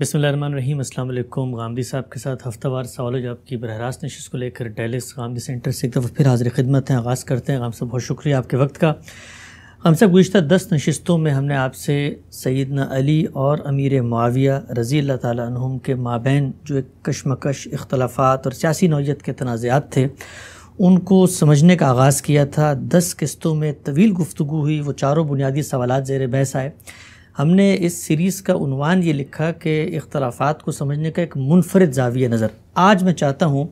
बसमीम अल्लाम गांधी साहब के साथ हफ्तावार सवाल जवाब की बरह रास्त नशस्त को लेकर डेलिस गांधी सेंटर से एक दफ़ा फिर हाजिर खिदमत हैं आगाज़ करते हैं गाम साहब बहुत शुक्रिया आपके वक्त का हम सब गुज्तर दस नशस्तों में हमने आपसे सैदना अली और अमीर माविया रज़ी अल्लाह तुम के माबेन जो एक कशमकश इख्तलाफात और सियासी नौीयत के तनाज़ात थे उनको समझने का आगाज़ किया था दस किस्तों में तवील गुफ्तु हुई वो चारों बुनियादी सवाल ज़ेर बहस आए हमने इस सीरीज़ का उनवान ये लिखा कि इख्तलाफात को समझने का एक मुनफरद जाविया नज़र आज मैं चाहता हूँ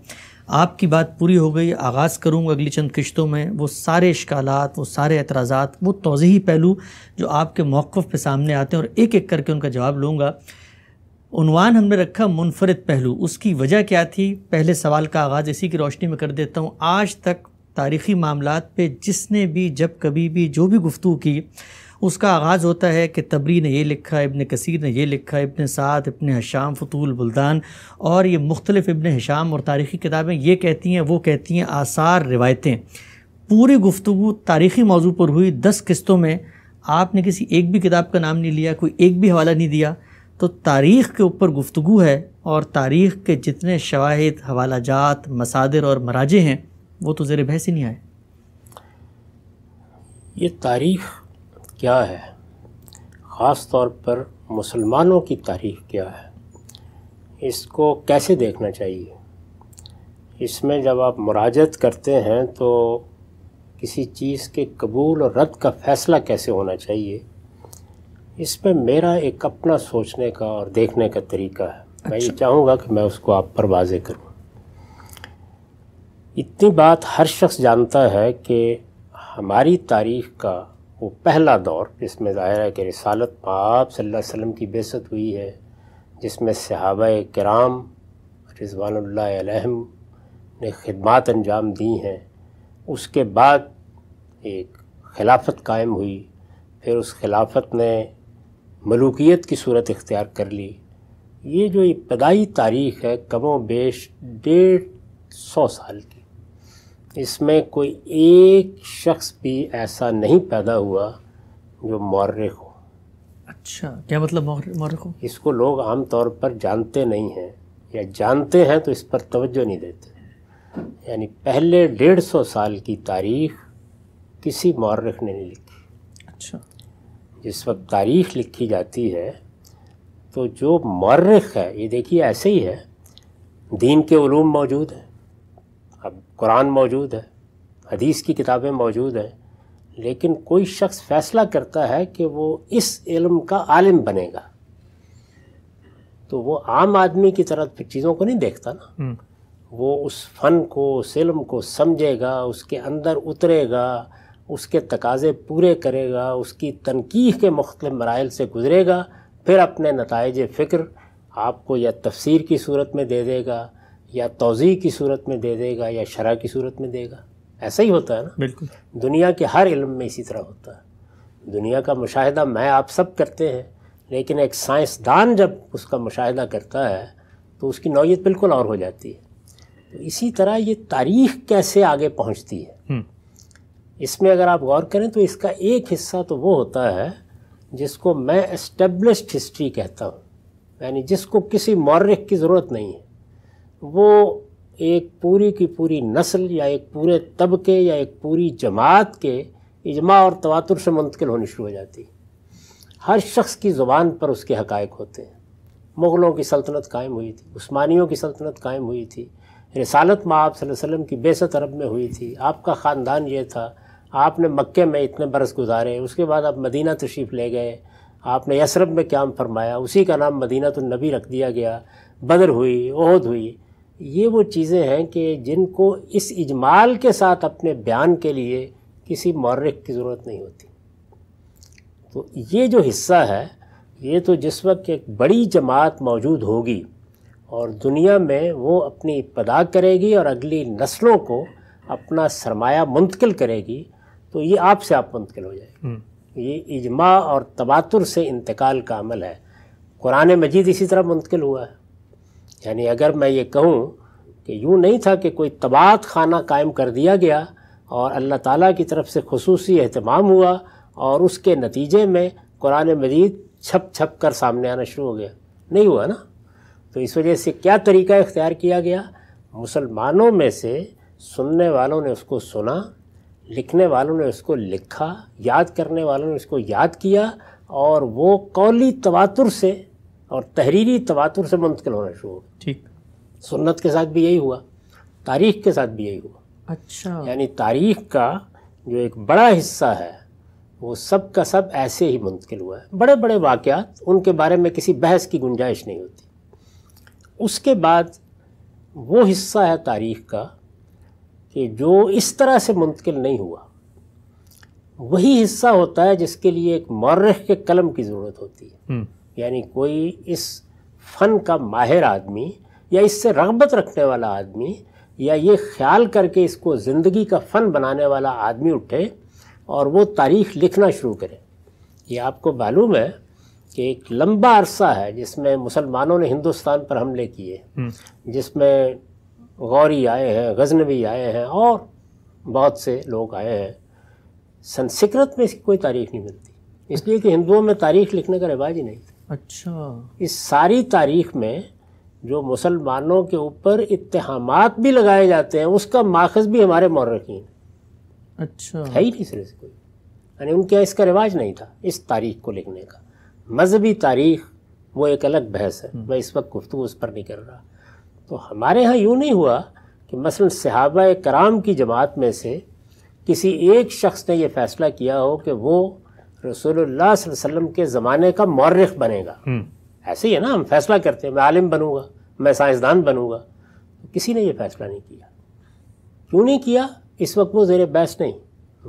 आपकी बात पूरी हो गई आगाज़ करूँगा अगली चंद किश्तों में वो सारे इश्कालात वो सारे एतराज़ात वो तोज़ी पहलू जो आपके मौक़ पे सामने आते हैं और एक एक करके उनका जवाब लूँगा उनवान हमने रखा मुनफरद पहलू उसकी वजह क्या थी पहले सवाल का आगाज़ इसी की रोशनी में कर देता हूँ आज तक तारीख़ी मामला पे जिसने भी जब कभी भी जो भी गुफ्तु की उसका आगाज़ होता है कि तबरी ने ये लिखा इबन कसीर ने ये लिखा इबन साथ इबन हशाम फतूल बुल्दान और ये मुख्तलिफ़ इबन हशाम और तारीख़ी किताबें ये कहती हैं वो कहती हैं आसार रिवायतें पूरी गुफ्तु तारीख़ी मौजू पर हुई दस किस्तों में आपने किसी एक भी किताब का नाम नहीं लिया कोई एक भी हवाला नहीं दिया तो तारीख़ के ऊपर गुफ्तु है और तारीख़ के जितने शवाहद हवाला जात मसादर और मराजे हैं वो तो ज़र बहस ही नहीं आए ये तारीख़ क्या है ख़ास तौर पर मुसलमानों की तारीख क्या है इसको कैसे देखना चाहिए इसमें जब आप मुराजत करते हैं तो किसी चीज़ के कबूल और रद्द का फ़ैसला कैसे होना चाहिए इसमें मेरा एक अपना सोचने का और देखने का तरीका है अच्छा। मैं ये अच्छा। चाहूँगा कि मैं उसको आप पर वाजे करूँ इतनी बात हर शख्स जानता है कि हमारी तारीख का वो पहला दौर जिसमें ज़ाहिर है कि रसालत अलैहि वसल्लम की बेसत हुई है जिसमें सहाब कराम रिजवानल्हम ने खिदमत अंजाम दी हैं उसके बाद एक खिलाफत कायम हुई फिर उस खिलाफत ने मलूकियत की सूरत इख्तियार कर ली ये जो इब्तदाई तारीख़ है कमो बेश डेढ़ सौ साल इसमें कोई एक शख्स भी ऐसा नहीं पैदा हुआ जो मौर्र हो अच्छा क्या मतलब मौर्र हो इसको लोग आम तौर पर जानते नहीं हैं या जानते हैं तो इस पर तवज्जो नहीं देते यानी पहले डेढ़ सौ साल की तारीख किसी मौर्रख ने नहीं लिखी अच्छा जिस वक्त तारीख लिखी जाती है तो जो मौर्रख है ये देखिए ऐसे ही है दीन के ूम मौजूद हैं कुरान मौजूद है हदीस की किताबें मौजूद हैं लेकिन कोई शख्स फैसला करता है कि वो इस इल्म का आलिम बनेगा तो वो आम आदमी की तरह चीज़ों को नहीं देखता ना हम्म। वो उस फ़न को उस इल्म को समझेगा उसके अंदर उतरेगा उसके तकाजे पूरे करेगा उसकी तनकीह के मुख्त मराइल से गुज़रेगा फिर अपने नतज फ़िक्र आपको या तफसीर की सूरत में दे देगा या तोज़ी की सूरत में दे देगा या शरा की सूरत में देगा ऐसा ही होता है ना बिल्कुल दुनिया के हर इल्म में इसी तरह होता है दुनिया का मुशाहिदा मैं आप सब करते हैं लेकिन एक साइंसदान जब उसका मुशाहिदा करता है तो उसकी नौीयत बिल्कुल और हो जाती है तो इसी तरह ये तारीख कैसे आगे पहुंचती है हम्म। इसमें अगर आप गौर करें तो इसका एक हिस्सा तो वो होता है जिसको मैं इस्टेब्लिश हिस्ट्री कहता हूँ यानी जिसको किसी मौरख की ज़रूरत नहीं है वो एक पूरी की पूरी नस्ल या एक पूरे तबके या एक पूरी जमात के इजमा और तवातुर से मुंतकिल होनी शुरू हो जाती हर शख्स की ज़ुबान पर उसके हकायक होते हैं मुग़लों की सल्तनत कायम हुई थी उस्मानियों की सल्तनत कायम हुई थी रसालत माँ वसल्लम की बेसत अरब में हुई थी आपका ख़ानदान ये था आपने मक्के में इतने बरस गुजारे उसके बाद आप मदीना तशरीफ़ ले गए आपने यसरब में क्याम फरमाया उसी का नाम मदीना तो नबी रख दिया गया बदर हुई ओहद हुई ये वो चीज़ें हैं कि जिनको इस इजमाल के साथ अपने बयान के लिए किसी मौरख की ज़रूरत नहीं होती तो ये जो हिस्सा है ये तो जिस वक्त एक बड़ी जमात मौजूद होगी और दुनिया में वो अपनी इब्तदा करेगी और अगली नस्लों को अपना सरमाया मुंतकिल करेगी तो ये आपसे आप मुंतकिल हो जाएगी हम्म। ये इजमा और तबातुर से इंतकाल का अमल है कुरान मजीद इसी तरह मुंतकिल हुआ है यानी अगर मैं ये कहूँ कि यूँ नहीं था कि कोई तबात खाना कायम कर दिया गया और अल्लाह ताला की तरफ से खसूस अहतमाम हुआ और उसके नतीजे में कुरान मजीद छप छप कर सामने आना शुरू हो गया नहीं हुआ ना तो इस वजह से क्या तरीका इख्तियार किया गया मुसलमानों में से सुनने वालों ने उसको सुना लिखने वालों ने उसको लिखा याद करने वालों ने उसको याद किया और वो कौली तवातुर से और तहरीरी तवातुर से मुंतकिल होना शुरू हुआ ठीक सुन्नत के साथ भी यही हुआ तारीख के साथ भी यही हुआ अच्छा यानी तारीख का जो एक बड़ा हिस्सा है वो सब का सब ऐसे ही मुंतकिल हुआ है बड़े बड़े वाक़ात उनके बारे में किसी बहस की गुंजाइश नहीं होती उसके बाद वो हिस्सा है तारीख का कि जो इस तरह से मुंतकिल नहीं हुआ वही हिस्सा होता है जिसके लिए एक मर्रख के कलम की ज़रूरत होती है हम्म। यानी कोई इस फ़न का माहिर आदमी या इससे रगबत रखने वाला आदमी या ये ख्याल करके इसको ज़िंदगी का फ़न बनाने वाला आदमी उठे और वो तारीख़ लिखना शुरू करे ये आपको मालूम है कि एक लंबा अरसा है जिसमें मुसलमानों ने हिंदुस्तान पर हमले किए हम्म। जिसमें गौरी आए हैं गजनवी आए हैं और बहुत से लोग आए हैं संस्कृत में इसकी कोई तारीख नहीं मिलती इसलिए कि हिंदुओं में तारीख लिखने का रिवाज ही नहीं था अच्छा इस सारी तारीख में जो मुसलमानों के ऊपर इतहाम भी लगाए जाते हैं उसका माखज भी हमारे मौरकिन अच्छा है ही नहीं सर से कोई यानी उनके यहाँ इसका रिवाज नहीं था इस तारीख को लिखने का मजहबी तारीख वो एक अलग बहस है हम्म। मैं इस वक्त गुफ्तु उस पर नहीं कर रहा तो हमारे यहाँ यूँ नहीं हुआ कि मसलन सहाबा कराम की जमात में से किसी एक शख्स ने यह फ़ैसला किया हो कि वो रसोल्ला के ज़माने का मौरख बनेगा हम्म। ऐसे ही है ना हम फैसला करते हैं मैं आलिम बनूंगा मैं साइंसदान बनूंगा तो किसी ने ये फैसला नहीं किया क्यों नहीं किया इस वक्त वो जेर बहस नहीं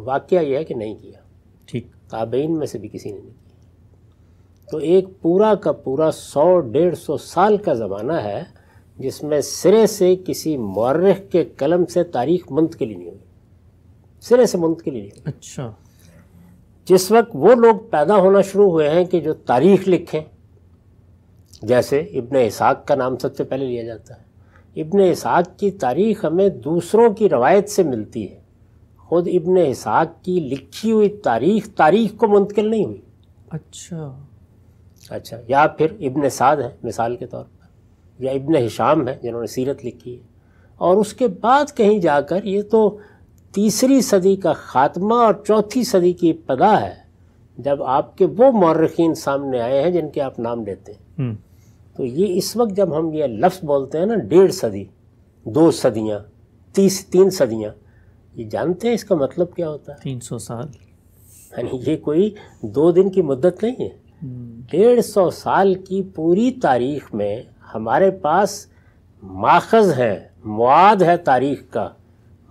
वाक़ यह है कि नहीं किया ठीक ताबेन में से भी किसी ने नहीं किया तो एक पूरा का पूरा सौ डेढ़ सौ साल का ज़माना है जिसमें सिरे से किसी मौरख के कलम से तारीख मुंतकली नहीं हुई सिरे से मुंतकली नहीं अच्छा जिस वक्त वो लोग पैदा होना शुरू हुए हैं कि जो तारीख लिखें जैसे इबन इसाक का नाम सबसे पहले लिया जाता है इबन इसाक की तारीख हमें दूसरों की रवायत से मिलती है ख़ुद इबन इसाक की लिखी हुई तारीख तारीख को मुंतकिल नहीं हुई अच्छा अच्छा या फिर इब्न साद है मिसाल के तौर पर या इब्न हिशाम है जिन्होंने सीरत लिखी है और उसके बाद कहीं जाकर ये तो तीसरी सदी का ख़ात्मा और चौथी सदी की पदा है जब आपके वो मौरखीन सामने आए हैं जिनके आप नाम लेते हैं हम्म। तो ये इस वक्त जब हम ये लफ्ज़ बोलते हैं ना डेढ़ सदी दो सदियाँ तीस तीन सदियाँ ये जानते हैं इसका मतलब क्या होता है तीन सौ साल यानी ये कोई दो दिन की मुद्दत नहीं है हम्म। डेढ़ सौ साल की पूरी तारीख में हमारे पास माखज है मवाद है तारीख का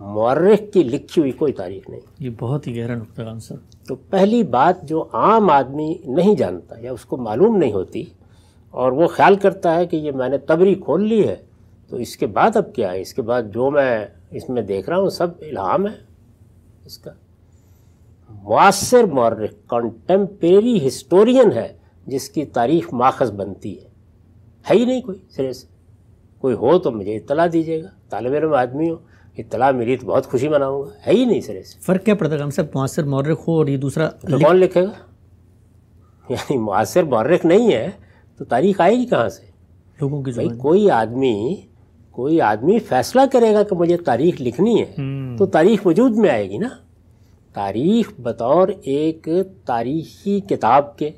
मर्रख की लिखी हुई कोई तारीख नहीं ये बहुत ही गहरा नुकता आंसर तो पहली बात जो आम आदमी नहीं जानता या उसको मालूम नहीं होती और वो ख्याल करता है कि ये मैंने तबरी खोल ली है तो इसके बाद अब क्या है इसके बाद जो मैं इसमें देख रहा हूँ सब इलाम है इसका मुसर मौरख कंटेम्प्रेरी हिस्टोरियन है जिसकी तारीख माखज बनती है है ही नहीं कोई सिरे से कोई हो तो मुझे इतला दीजिएगा तालब आदमी हो इतला मिली तो बहुत खुशी मनाऊंगा है ही नहीं सर ऐसे फ़र्क क्या पड़ता है सब मुआसर मौरख हो और ये दूसरा तो कौन लिखेगा यानी मुआसर मौरख नहीं है तो तारीख आएगी कहाँ से लोगों की भाई कोई आदमी कोई आदमी फैसला करेगा कि मुझे तारीख लिखनी है हम्म। तो तारीख वजूद में आएगी ना तारीख बतौर एक तारीखी किताब के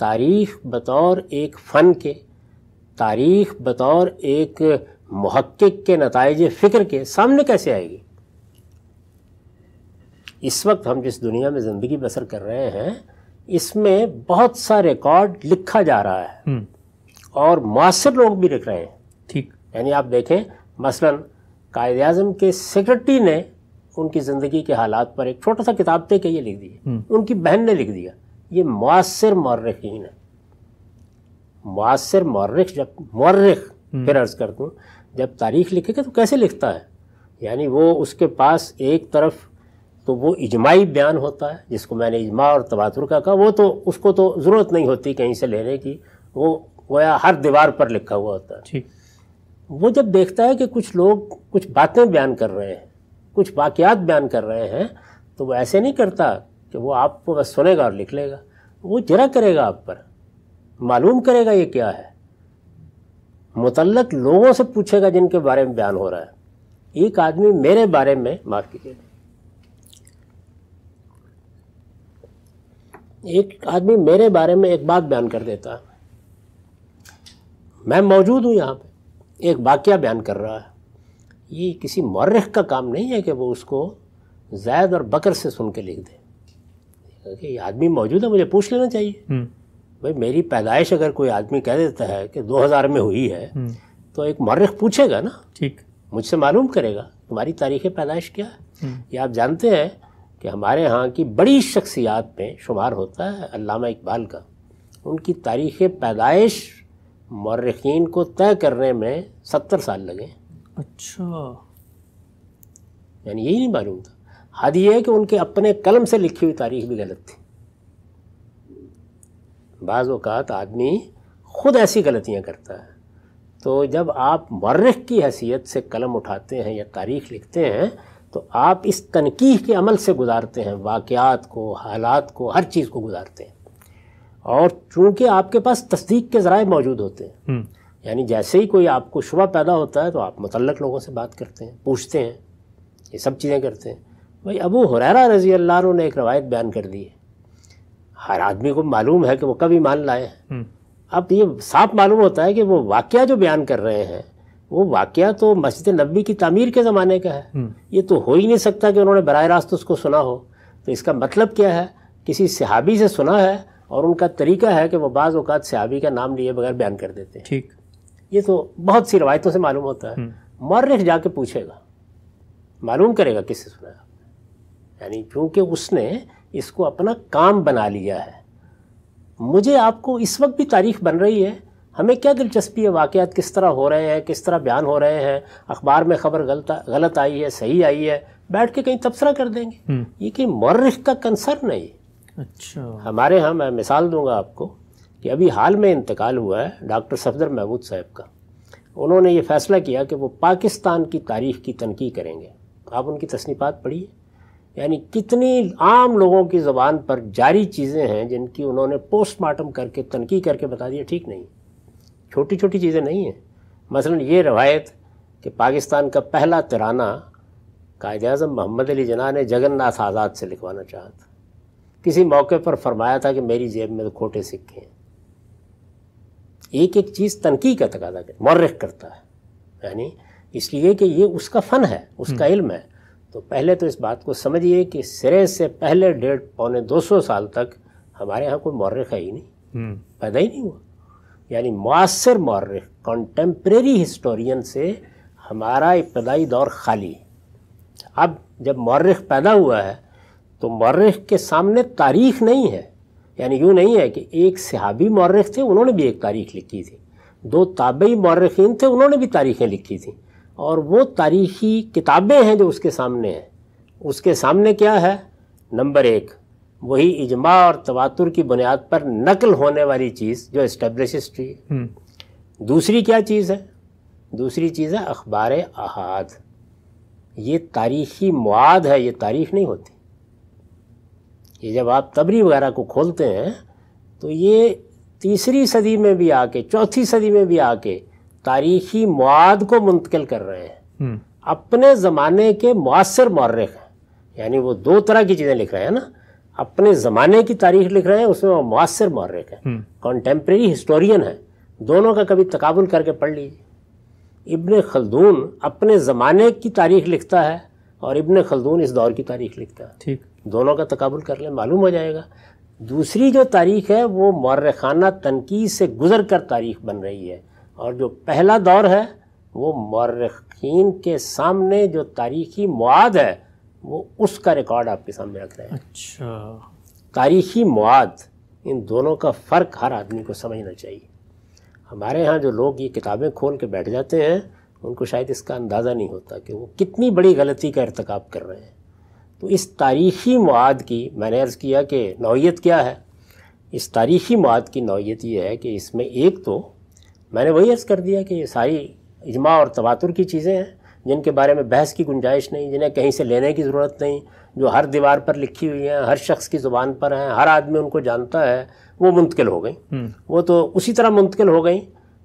तारीख बतौर एक फ़न के तारीख बतौर एक महक्क के नतज फ़िक्र के सामने कैसे आएगी इस वक्त हम जिस दुनिया में ज़िंदगी बसर कर रहे हैं इसमें बहुत सा रिकॉर्ड लिखा जा रहा है हम्म। और मासर लोग भी लिख रहे हैं ठीक यानी आप देखें मसलन कायद अजम के सेक्रेटरी ने उनकी ज़िंदगी के हालात पर एक छोटा सा किताब दे के ये लिख दी हम्म। उनकी बहन ने लिख दिया ये मुसर मौरखीन है मासर मौरख जब मौरख हम्म। फिर अर्ज़ कर दूँ जब तारीख लिखेगा तो कैसे लिखता है यानी वो उसके पास एक तरफ तो वो इजमाही बयान होता है जिसको मैंने इजमा और तबातुर का कहा वो तो उसको तो ज़रूरत नहीं होती कहीं से लेने की वो गोया हर दीवार पर लिखा हुआ होता है ठीक वो जब देखता है कि कुछ लोग कुछ बातें बयान कर रहे हैं कुछ वाक़ात बयान कर रहे हैं तो वो ऐसे नहीं करता कि वो आपको बस सुनेगा और लिख लेगा वो जरा करेगा आप पर मालूम करेगा ये क्या है मुतल लोगों से पूछेगा जिनके बारे में बयान हो रहा है एक आदमी मेरे बारे में माफ़ कीजिए एक आदमी मेरे बारे में एक बात बयान कर देता है मैं मौजूद हूँ यहाँ पे एक वाक्य बयान कर रहा है ये किसी मर्रख का काम नहीं है कि वो उसको जैद और बकर से सुन के लिख दे आदमी मौजूद है मुझे पूछ लेना चाहिए हम्म। भाई मेरी पैदाइश अगर कोई आदमी कह देता है कि 2000 में हुई है हम्म। तो एक मर्रख पूछेगा ना ठीक मुझसे मालूम करेगा तुम्हारी तारीख पैदाइश क्या है हम्म। ये आप जानते हैं कि हमारे यहाँ की बड़ी शख्सियात में शुमार होता है अलामा इकबाल का उनकी तारीख पैदाइश मर्रखीन को तय करने में सत्तर साल लगे अच्छा यानी यही नहीं मालूम था हद ये है कि उनके अपने कलम से लिखी हुई तारीख भी गलत थी बाज़ अवत आदमी ख़ुद ऐसी गलतियाँ करता है तो जब आप मर्रख की हैसियत से कलम उठाते हैं या तारीख लिखते हैं तो आप इस तनकीह के अमल से गुजारते हैं वाक़ात को हालात को हर चीज़ को गुजारते हैं और चूँकि आपके पास तस्दीक के ज़रा मौजूद होते हैं हम्म। यानी जैसे ही कोई आपको शुबा पैदा होता है तो आप मतलब लोगों से बात करते हैं पूछते हैं ये सब चीज़ें करते हैं भाई अबू हुरैरा रज़ी अल्लाह ने एक रवायत बयान कर दी है हर आदमी को मालूम है कि वो कब ईमान लाए हैं हम्म। अब ये साफ मालूम होता है कि वो वाक्य जो बयान कर रहे हैं वो वाक़ तो मस्जिद नबी की तमीर के ज़माने का है हम्म। ये तो हो ही नहीं सकता कि उन्होंने बर रास्त उसको सुना हो तो इसका मतलब क्या है किसी सहाबी से सुना है और उनका तरीका है कि वह बाज़ अवत सहाबी का नाम लिए बगैर बयान कर देते हैं ठीक ये तो बहुत सी रवायतों से मालूम होता है मर्रख हम्म। जाके पूछेगा मालूम करेगा किससे सुना यानी क्योंकि उसने इसको अपना काम बना लिया है मुझे आपको इस वक्त भी तारीख बन रही है हमें क्या दिलचस्पी है वाक़ किस तरह हो रहे हैं किस तरह बयान हो रहे हैं अखबार में खबर गलत गलत आई है सही आई है बैठ के कहीं तबसरा कर देंगे हम्म। ये कि मर्रख का कंसर्न नहीं अच्छा हमारे यहाँ मैं मिसाल दूंगा आपको कि अभी हाल में इंतकाल हुआ है डॉक्टर सफदर महमूद साहब का उन्होंने ये फैसला किया कि वो पाकिस्तान की तारीख की तनकी करेंगे आप उनकी तस्नीफात पढ़िए यानी कितनी आम लोगों की ज़बान पर जारी चीज़ें हैं जिनकी उन्होंने पोस्टमार्टम करके तनकी करके बता दिया ठीक नहीं छोटी छोटी चीज़ें नहीं हैं मसलन ये रवायत कि पाकिस्तान का पहला तिराना कायद अजम मोहम्मद अली जना ने जगन्नाथ आज़ाद से लिखवाना चाहा था किसी मौके पर फरमाया था कि मेरी जेब में तो खोटे सिक्के हैं एक एक चीज़ तनकी का तकादा कर करता है यानी इसलिए कि ये उसका फ़न है उसका हम्म। इल्म है तो पहले तो इस बात को समझिए कि सिरे से पहले डेढ़ पौने दो सौ साल तक हमारे यहाँ कोई मौरख है ही नहीं हम्म। पैदा ही नहीं हुआ यानी मौसर मौरख कॉन्टेम्प्रेरी हिस्टोरियन से हमारा इब्तदाई दौर खाली अब जब मौरख पैदा हुआ है तो मौरख के सामने तारीख नहीं है यानी यूँ नहीं है कि एक सिहाबी मौरख थे उन्होंने भी एक तारीख लिखी थी दो ताबई मौरखीन थे उन्होंने भी तारीखें लिखी थी और वो तारीखी किताबें हैं जो उसके सामने हैं उसके सामने क्या है नंबर एक वही इजमा और तवातुर की बुनियाद पर नकल होने वाली चीज़ जो इस्टेब्लिश हिस्ट्री हम्म। है दूसरी क्या चीज़ है दूसरी चीज़ है अखबार अहाद ये तारीखी मवाद है ये तारीख नहीं होती ये जब आप तबरी वगैरह को खोलते हैं तो ये तीसरी सदी में भी आके चौथी सदी में भी आके तारीखी मवाद को मुंतकिल कर रहे हैं हम्म। अपने ज़माने के मौसर मर्रख यानी वो दो तरह की चीज़ें लिख रहे हैं ना अपने ज़माने की तारीख लिख रहे हैं उसमें वो मौसर मर्रख है कॉन्टेम्प्रेरी हिस्टोरियन है दोनों का कभी तकाबुल करके पढ़ लीजिए इबन खलदून अपने ज़माने की तारीख लिखता है और इबन खलदून इस दौर की तारीख लिखता है ठीक दोनों का तकबुल कर लें मालूम हो जाएगा दूसरी जो तारीख है वो मर्रखाना तनकीद से गुजर कर तारीख बन रही है और जो पहला दौर है वो मरखीन के सामने जो तारीखी मवाद है वो उसका रिकॉर्ड आपके सामने रख रहे हैं अच्छा तारीखी मवाद इन दोनों का फ़र्क हर आदमी को समझना चाहिए हमारे यहाँ जो लोग ये किताबें खोल के बैठ जाते हैं उनको शायद इसका अंदाज़ा नहीं होता कि वो कितनी बड़ी गलती का इरतकब कर रहे हैं तो इस तारीखी मवाद की मैंने अर्ज़ किया कि नौीयत क्या है इस तारीखी मवाद की नौीयत ये है कि इसमें एक तो मैंने वही अर्ज़ कर दिया कि ये सारी इजमा और तवातुर की चीज़ें हैं जिनके बारे में बहस की गुंजाइश नहीं जिन्हें कहीं से लेने की ज़रूरत नहीं जो हर दीवार पर लिखी हुई हैं हर शख्स की ज़ुबान पर हैं हर आदमी उनको जानता है वो मुंतकिल हो गई हम्म। वो तो उसी तरह मुंतकिल हो गई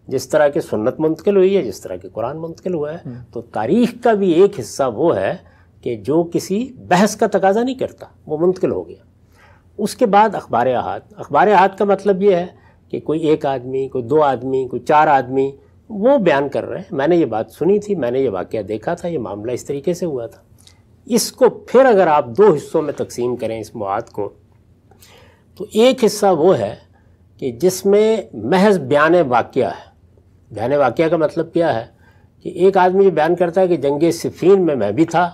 जिस तरह की सुन्नत मुंतकिल हुई है जिस तरह के कुरान मुंतकिल हुआ है हम्म। तो तारीख का भी एक हिस्सा वो है कि जो किसी बहस का तकाजा नहीं करता वो मुंतकिल हो गया उसके बाद अखबार अहात अखबार अहात का मतलब ये है कि कोई एक आदमी कोई दो आदमी कोई चार आदमी वो बयान कर रहे हैं मैंने ये बात सुनी थी मैंने ये वाक़ देखा था ये मामला इस तरीके से हुआ था इसको फिर अगर आप दो हिस्सों में तकसीम करें इस मवाद को तो एक हिस्सा वो है कि जिसमें महज बयान वाक़ है बयान वाक़ का मतलब क्या है कि एक आदमी ये बयान करता है कि जंग सिफीन में मैं भी था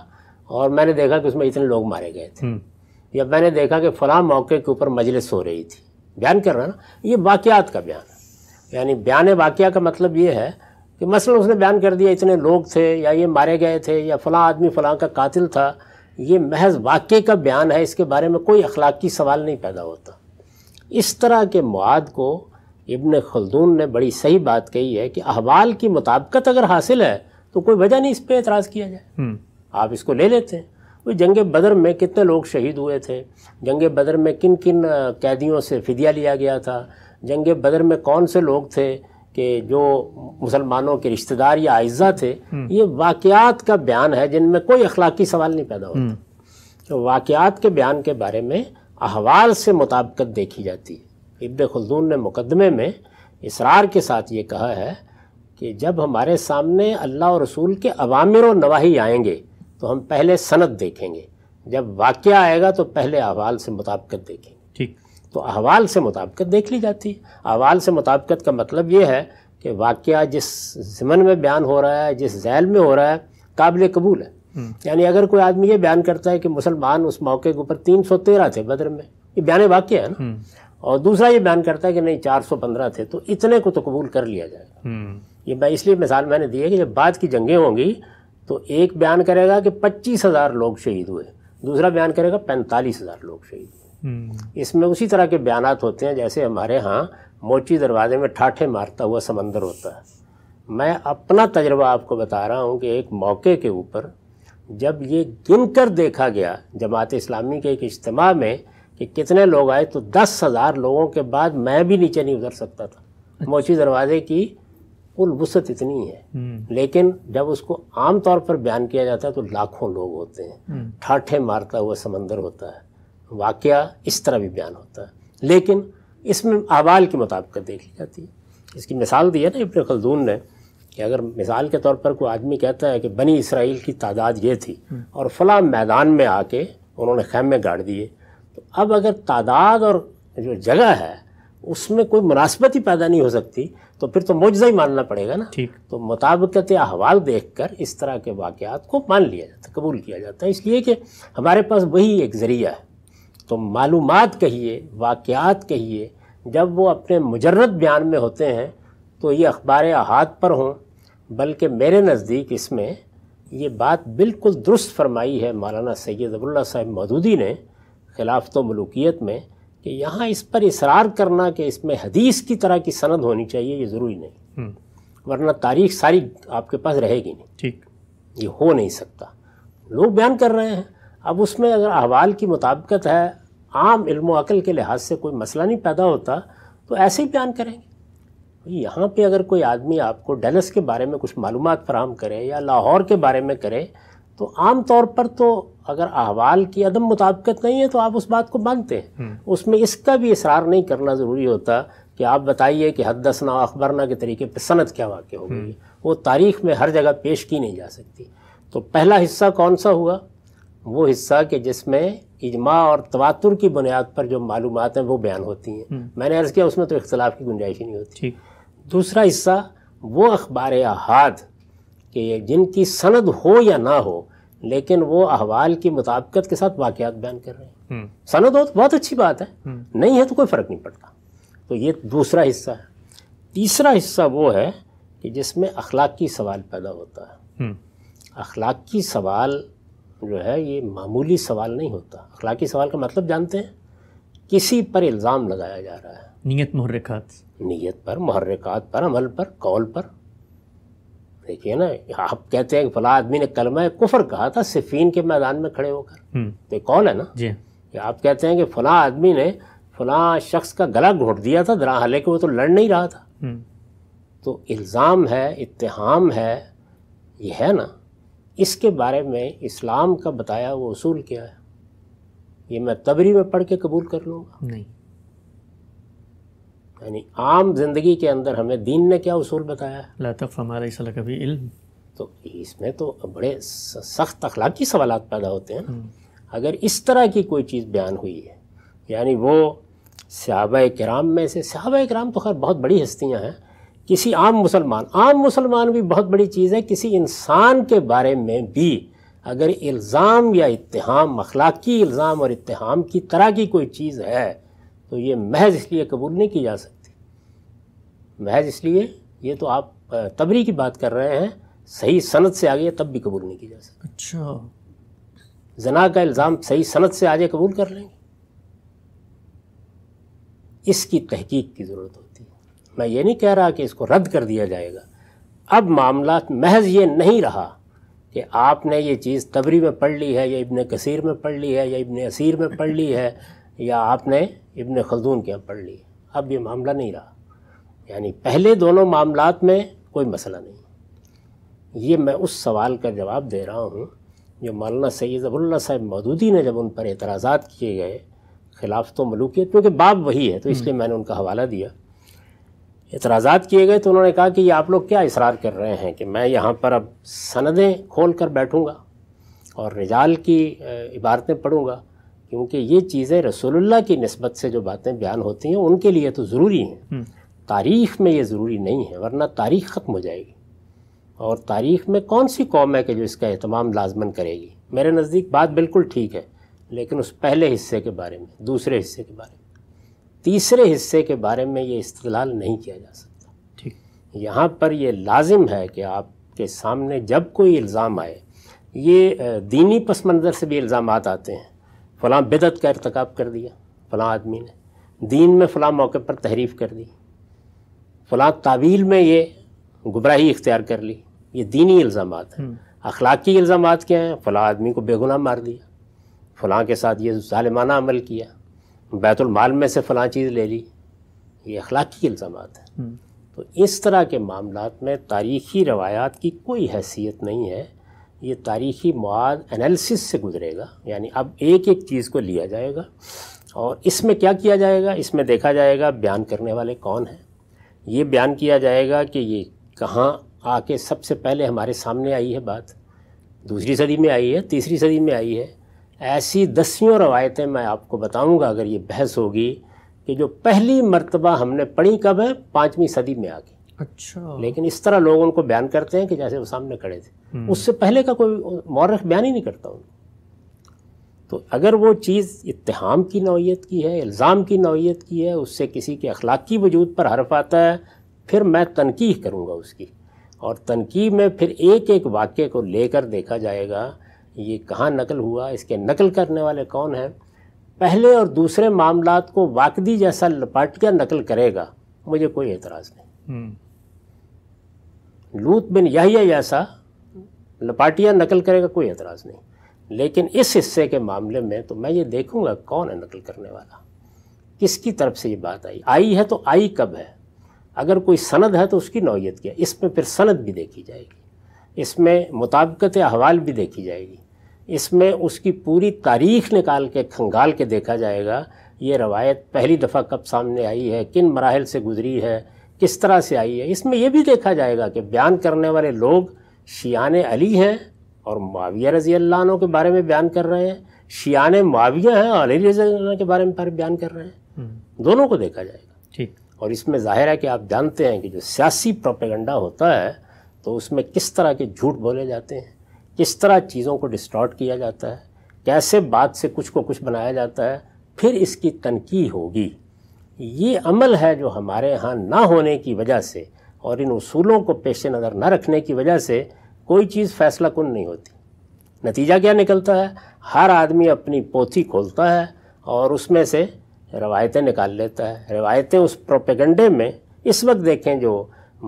और मैंने देखा कि उसमें इतने लोग मारे गए थे हम्म। या मैंने देखा कि फ़लाँ मौके के ऊपर मजलिस हो रही थी बयान कर रहा है ना ये वाक़ात का बयान है यानी बयान वाक़ का मतलब ये है कि मसलन उसने बयान कर दिया इतने लोग थे या ये मारे गए थे या फ़लाँ आदमी फ़लाँ का कातिल था ये महज वाक़े का बयान है इसके बारे में कोई अखलाकी सवाल नहीं पैदा होता इस तरह के मवाद को इबन खलदून ने बड़ी सही बात कही है कि अहवाल की मुताबकत अगर हासिल है तो कोई वजह नहीं इस पर एतराज़ किया जाए हम्म। आप इसको ले लेते हैं वो जंग बदर में कितने लोग शहीद हुए थे जंग बदर में किन किन कैदियों से फिदिया लिया गया था जंग बदर में कौन से लोग थे कि जो मुसलमानों के रिश्तेदार या आयजा थे हम्म। ये वाकयात का बयान है जिनमें कोई अखलाकी सवाल नहीं पैदा होता हम्म। तो वाकयात के बयान के बारे में अहवाल से मुताबकत देखी जाती है इब खुलदून ने मुकदमे में इसरार के साथ ये कहा है कि जब हमारे सामने अल्लाह और रसूल के अवामिर और नवाही आएंगे तो हम पहले सनद देखेंगे जब वाक्य आएगा तो पहले अहवाल से मुताबकत देखेंगे ठीक तो अहवाल से मुताबकत देख ली जाती है अहवाल से मुताबकत का मतलब ये है कि वाक्य जिस ज़मन में बयान हो रहा है जिस जैल में हो रहा है काबिल कबूल है हम्म। यानी अगर कोई आदमी ये बयान करता है कि मुसलमान उस मौके के ऊपर तीन सौ तेरह थे बद्र में ये बयान वाक्य है ना हम्म। और दूसरा ये बयान करता है कि नहीं चार सौ पंद्रह थे तो इतने को तो कबूल कर लिया जाएगा हम्म। ये मैं इसलिए मिसाल मैंने दी है कि जब बाद की जंगें होंगी तो एक बयान करेगा कि पच्चीस हज़ार लोग शहीद हुए दूसरा बयान करेगा पैंतालीस हज़ार लोग शहीद हुए हम्म। इसमें उसी तरह के बयान होते हैं जैसे हमारे यहाँ मोची दरवाजे में ठाठे मारता हुआ समंदर होता है मैं अपना तजर्बा आपको बता रहा हूँ कि एक मौके के ऊपर जब ये गिनकर देखा गया जमात इस्लामी के एक इज्तम में कि कितने लोग आए तो दस हज़ार लोगों के बाद मैं भी नीचे नहीं उतर सकता था अच्छा। मोची दरवाजे की वसत इतनी है हम्म। लेकिन जब उसको आम तौर पर बयान किया जाता है तो लाखों लोग होते हैं हम्म। ठाठे मारता हुआ समंदर होता है वाक़ इस तरह भी बयान होता है लेकिन इसमें आवाल के मुताबिक देखी जाती है इसकी मिसाल दी है ना इबन खलदून ने कि अगर मिसाल के तौर पर कोई आदमी कहता है कि बनी इसराइल की तादाद ये थी हम्म। और फला मैदान में आके उन्होंने खैमे गाड़ दिए तो अब अगर तादाद और जो जगह है उसमें कोई मुनासबत ही पैदा नहीं हो सकती तो फिर तो मुआवजा ही मानना पड़ेगा ना ठीक तो मुताबकत अहवाल देख कर इस तरह के वाक़ात को मान लिया जाता है कबूल किया जाता है इसलिए कि हमारे पास वही एक ज़रिया है तो मालूम कहिए वाक़ात कहिए जब वो अपने मुजरद बयान में होते हैं तो ये अखबार अहात पर हों बल्कि मेरे नज़दीक इसमें ये बात बिल्कुल दुरुस्त फरमाई है मौलाना सैद अबुल्ला साहब मदूदी ने खिलाफत तो मलूकियत में कि यहाँ इस पर इसरार करना कि इसमें हदीस की तरह की सनद होनी चाहिए ये ज़रूरी नहीं हम्म। वरना तारीख सारी आपके पास रहेगी नहीं ठीक ये हो नहीं सकता लोग बयान कर रहे हैं अब उसमें अगर अहवाल की मुताबिकत है आम इल्म अकल के लिहाज से कोई मसला नहीं पैदा होता तो ऐसे ही बयान करेंगे यहाँ पे अगर कोई आदमी आपको डेलस के बारे में कुछ मालूम फराम करे या लाहौर के बारे में करे तो आम तौर पर तो अगर अहवाल की अदम मुताबकत नहीं है तो आप उस बात को मानते हैं हम्म। उसमें इसका भी इसरार नहीं करना ज़रूरी होता कि आप बताइए कि हदसना अखबरना के तरीके पर सनत क्या वाक़ हो गई हम्म। वो तारीख में हर जगह पेश की नहीं जा सकती तो पहला हिस्सा कौन सा हुआ वो हिस्सा कि जिसमें इजमा और तवातुर की बुनियाद पर जो मालूम हैं वो बयान होती हैं हम्म। मैंने अर्ज़ किया उसमें तो इख्तलाफ की गुंजाइश ही नहीं होती दूसरा हिस्सा वो अखबार अहाद कि जिनकी सनद हो या ना हो लेकिन वो अहवाल की मुताबिकत के साथ वाकयात बयान कर रहे हैं हम्म। सनद हो तो बहुत अच्छी बात है हम्म। नहीं है तो कोई फ़र्क नहीं पड़ता तो ये दूसरा हिस्सा है तीसरा हिस्सा वो है कि जिसमें अखलाकी सवाल पैदा होता है हम्म। अखलाकी सवाल जो है ये मामूली सवाल नहीं होता अखलाकी सवाल का मतलब जानते हैं किसी पर इल्ज़ाम लगाया जा रहा है नीयत महरक़ात नीयत पर महरक़ात पर अमल पर कौल पर देखिए ना आप कहते हैं कि फला आदमी ने कलमा कुफर कहा था सिफीन के मैदान में खड़े होकर तो कौन है ना जी आप कहते हैं कि फला आदमी ने फला शख्स का गला घोट दिया था दरा के वो तो लड़ नहीं रहा था हम्म। तो इल्ज़ाम है इतहाम है ये है ना इसके बारे में इस्लाम का बताया वो असूल क्या है ये मैं तबरी में पढ़ के कबूल कर लूँगा नहीं यानी आम ज़िंदगी के अंदर हमें दीन ने क्या उसूल बताया है लतफ़ हमारा कभी इल्म तो इसमें तो बड़े सख्त अखलाकी सवाल पैदा होते हैं हम्म। अगर इस तरह की कोई चीज़ बयान हुई है यानी वो सहाब कराम में से सहाब कराम तो खैर बहुत बड़ी हस्तियाँ हैं किसी आम मुसलमान आम मुसलमान भी बहुत बड़ी चीज़ है किसी इंसान के बारे में भी अगर इल्ज़ाम या इतहाम अखलाकी इल्ज़ाम और इतहाम की तरह की कोई चीज़ है तो ये महज इसलिए कबूल नहीं की जा सकती महज इसलिए ये तो आप तबरी की बात कर रहे हैं सही सनत से आ गई तब भी कबूल नहीं की जा सकती अच्छा जना का इल्ज़ाम सही सनत से आ जाए कबूल कर लेंगे इसकी तहकीक की ज़रूरत होती है मैं ये नहीं कह रहा कि इसको रद्द कर दिया जाएगा अब मामला महज ये नहीं रहा कि आपने ये चीज़ तबरी में पढ़ ली है या इबन कसीर में पढ़ ली है या इबन असीर में पढ़ ली है या आपने इबन खलदून के यहाँ पढ़ ली है अब ये मामला नहीं रहा यानी पहले दोनों मामलों में कोई मसला नहीं ये मैं उस सवाल का जवाब दे रहा हूँ जो मौलाना सैद अबुल्ला साहब मदूदी ने जब उन पर एतराज़ा किए गए खिलाफ तो मलूकियत क्योंकि बाप वही है तो इसलिए हम्म। मैंने उनका हवाला दिया एतराज़ा किए गए तो उन्होंने कहा कि ये आप लोग क्या इसरार कर रहे हैं कि मैं यहाँ पर अब सनदें खोल कर बैठूँगा और रिजाल की इबारतें पढ़ूँगा क्योंकि ये चीज़ें रसोल्ला की नस्बत से जो बातें बयान होती हैं उनके लिए तो ज़रूरी हैं हम्म। तारीख़ में ये ज़रूरी नहीं है वरना तारीख़ ख़त्म हो जाएगी और तारीख़ में कौन सी कौम है कि जो इसका अहतमाम लाजमन करेगी मेरे नज़दीक बात बिल्कुल ठीक है लेकिन उस पहले हिस्से के बारे में दूसरे हिस्से के बारे में तीसरे हिस्से के बारे में ये इस्तलाल नहीं किया जा सकता ठीक यहाँ पर यह लाजिम है कि आपके सामने जब कोई इल्ज़ाम आए ये दीनी पस मंज़र से भी इल्ज़ाम आते हैं फ़लाँ बिदत का इरतकब कर दिया फ़लाँ आदमी ने दीन में फ़लाँ मौके पर तहरीफ़ कर दी फलां तावील में ये गुबराही इख्तियार कर ली ये दीनी इल्ज़ाम हैं हम्म। अखलाकी इल्ज़ाम क्या हैं फ़लाँ आदमी को बेगुनाह मार दिया फ़लाँ के साथ ये ालिमाना अमल किया बैतुलमाल में से फ़लाँ चीज़ ले ली ये अखलाकी इल्ज़ाम हैं हम्म। तो इस तरह के मामला में तारीखी रवायात की कोई हैसियत नहीं है ये तारीखी मवाद एनालिसिस से गुजरेगा यानी अब एक एक चीज़ को लिया जाएगा और इसमें क्या किया जाएगा इसमें देखा जाएगा बयान करने वाले कौन हैं ये बयान किया जाएगा कि ये कहाँ आके सबसे पहले हमारे सामने आई है बात दूसरी सदी में आई है तीसरी सदी में आई है ऐसी दसियों रवायतें मैं आपको बताऊंगा अगर ये बहस होगी कि जो पहली मर्तबा हमने पढ़ी कब है पाँचवीं सदी में आके अच्छा लेकिन इस तरह लोग उनको बयान करते हैं कि जैसे वो सामने खड़े थे हम्म। उससे पहले का कोई मौरख बयान ही नहीं करता उनको तो अगर वो चीज़ इतहाम की नौीयत की है इल्ज़ाम की नौीयत की है उससे किसी के अखलाकी वजूद पर हरफ आता है फिर मैं तनकीह करूँगा उसकी और तनकीह में फिर एक एक वाक्य को लेकर देखा जाएगा ये कहाँ नकल हुआ इसके नकल करने वाले कौन हैं पहले और दूसरे मामला को वाकदी जैसा लपाट कर नकल करेगा मुझे कोई एतराज़ नहीं हम्म। लूत बिन यही जैसा लपाटिया नकल करेगा कोई एतराज़ नहीं लेकिन इस हिस्से के मामले में तो मैं ये देखूंगा कौन है नकल करने वाला किसकी तरफ से ये बात आई आई है तो आई कब है अगर कोई सनद है तो उसकी नौीयत क्या इसमें फिर सनद भी देखी जाएगी इसमें मुताबकत अहवाल भी देखी जाएगी इसमें उसकी पूरी तारीख निकाल के खंगाल के देखा जाएगा ये रवायत पहली दफ़ा कब सामने आई है किन मराहल से गुजरी है किस तरह से आई है इसमें यह भी देखा जाएगा कि बयान करने वाले लोग शियान अली हैं और माविया रजी अल्लाह के बारे में बयान कर रहे हैं शियाने माविया हैं अली रजी के बारे में बयान कर रहे हैं हम्म। दोनों को देखा जाएगा ठीक और इसमें जाहिर है कि आप जानते हैं कि जो सियासी प्रोपेगेंडा होता है तो उसमें किस तरह के झूठ बोले जाते हैं किस तरह चीज़ों को डिस्टॉर्ट किया जाता है कैसे बात से कुछ को कुछ बनाया जाता है फिर इसकी तनकी होगी ये अमल है जो हमारे यहाँ ना होने की वजह से और इन उसूलों को पेश नज़र न रखने की वजह से कोई चीज़ फैसला कुन नहीं होती नतीजा क्या निकलता है हर आदमी अपनी पोथी खोलता है और उसमें से रवायतें निकाल लेता है रवायतें उस प्रोपेगंडे में इस वक्त देखें जो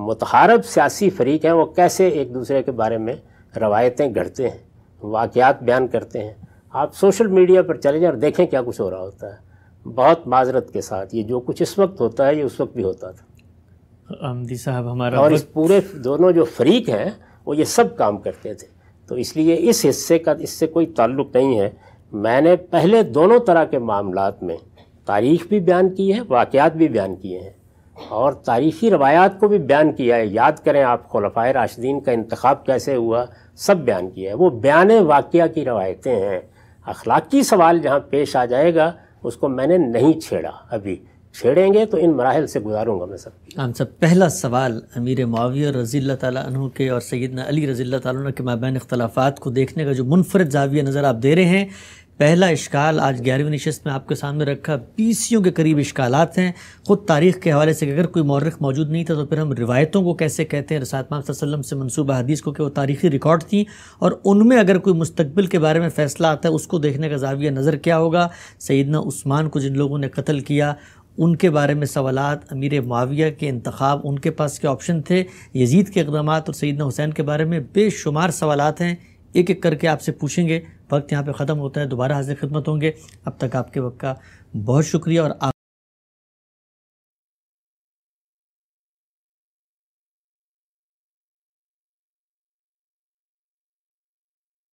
मतहारब सियासी फरीक हैं वो कैसे एक दूसरे के बारे में रवायतें गढ़ते हैं वाक़ात बयान करते हैं आप सोशल मीडिया पर चले जाएं और देखें क्या कुछ हो रहा होता है बहुत माजरत के साथ ये जो कुछ इस वक्त होता है ये उस वक्त भी होता था साहब हमारा और इस पूरे दोनों जो फरीक हैं वो ये सब काम करते थे तो इसलिए इस हिस्से का इससे कोई ताल्लुक़ नहीं है मैंने पहले दोनों तरह के मामला में तारीख भी बयान की है वाक़ात भी बयान किए हैं और तारीख़ी रवायात को भी बयान किया है याद करें आप खलफा राशिदीन का इंतखब कैसे हुआ सब बयान किया है वो बयान वाक़ की रवायतें हैं अखलाकी सवाल जहाँ पेश आ जाएगा उसको मैंने नहीं छेड़ा अभी छेड़ेंगे तो इन मराहल से गुजारूंगा मैं सर हम सब पहला सवाल अमीर माविया रज़ील तु के और सैदना अली रजील तुन के माबे अख्तलाफा को देखने का जो मुनफरद जाविया नज़र आप दे रहे हैं पहला इश्काल आज ग्यारहवीं नशस्त में आपके सामने रखा बीसियों के करीब इश्काल हैं ख़ुद तारीख़ के हवाले से अगर कोई मौरख मौजूद नहीं था तो फिर हम रिवायतों को कैसे कहते हैं रसात वसलम से मनसूबा हदीस को कि वो तारीख़ी रिकॉर्ड थी और उनमें अगर कोई मुस्तबिल के बारे में फ़ैसला आता है उसको देखने का जाविया नज़र क्या होगा सैदना उस्मान को जिन लोगों ने कत्ल किया उनके बारे में सवाल अमीर माविया के इंतखब उनके पास के ऑप्शन थे यजीद के इकदाम और सैदना हुसैन के बारे में बेशुमार सवाल हैं एक एक करके आपसे पूछेंगे वक्त यहाँ पे ख़त्म होता है दोबारा हाजिर खिदमत होंगे अब तक आपके वक्त का बहुत शुक्रिया और आप